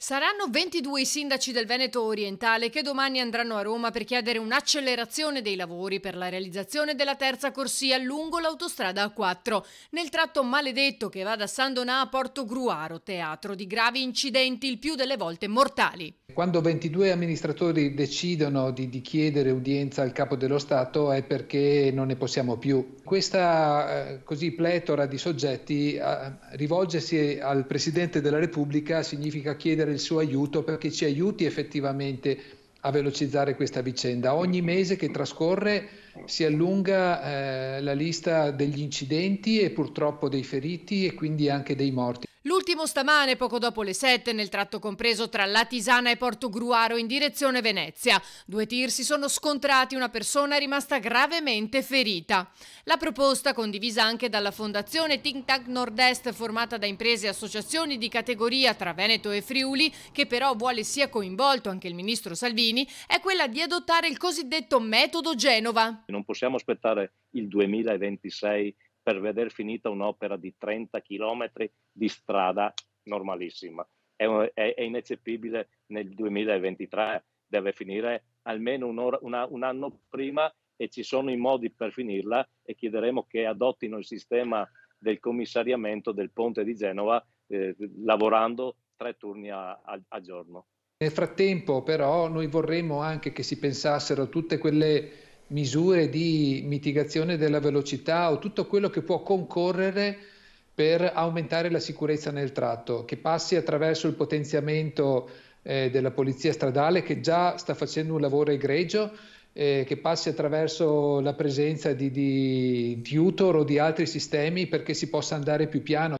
Saranno 22 i sindaci del Veneto orientale che domani andranno a Roma per chiedere un'accelerazione dei lavori per la realizzazione della terza corsia lungo l'autostrada A4, nel tratto maledetto che va da San Donà a Porto Gruaro, teatro di gravi incidenti il più delle volte mortali. Quando 22 amministratori decidono di, di chiedere udienza al capo dello Stato è perché non ne possiamo più. Questa eh, così pletora di soggetti eh, rivolgersi al Presidente della Repubblica significa chiedere chiedere il suo aiuto perché ci aiuti effettivamente a velocizzare questa vicenda. Ogni mese che trascorre si allunga eh, la lista degli incidenti e purtroppo dei feriti e quindi anche dei morti. L'ultimo stamane, poco dopo le 7, nel tratto compreso tra Latisana e Porto Gruaro in direzione Venezia. Due tir si sono scontrati, una persona è rimasta gravemente ferita. La proposta, condivisa anche dalla Fondazione Think Tank Nord-Est, formata da imprese e associazioni di categoria tra Veneto e Friuli, che però vuole sia coinvolto anche il ministro Salvini, è quella di adottare il cosiddetto metodo Genova. Non possiamo aspettare il 2026 per veder finita un'opera di 30 km di strada normalissima. È, è, è ineccepibile nel 2023, deve finire almeno una, un anno prima e ci sono i modi per finirla e chiederemo che adottino il sistema del commissariamento del ponte di Genova eh, lavorando tre turni a, a, a giorno. Nel frattempo però noi vorremmo anche che si pensassero tutte quelle misure di mitigazione della velocità o tutto quello che può concorrere per aumentare la sicurezza nel tratto, che passi attraverso il potenziamento eh, della polizia stradale che già sta facendo un lavoro egregio, eh, che passi attraverso la presenza di, di, di tutor o di altri sistemi perché si possa andare più piano.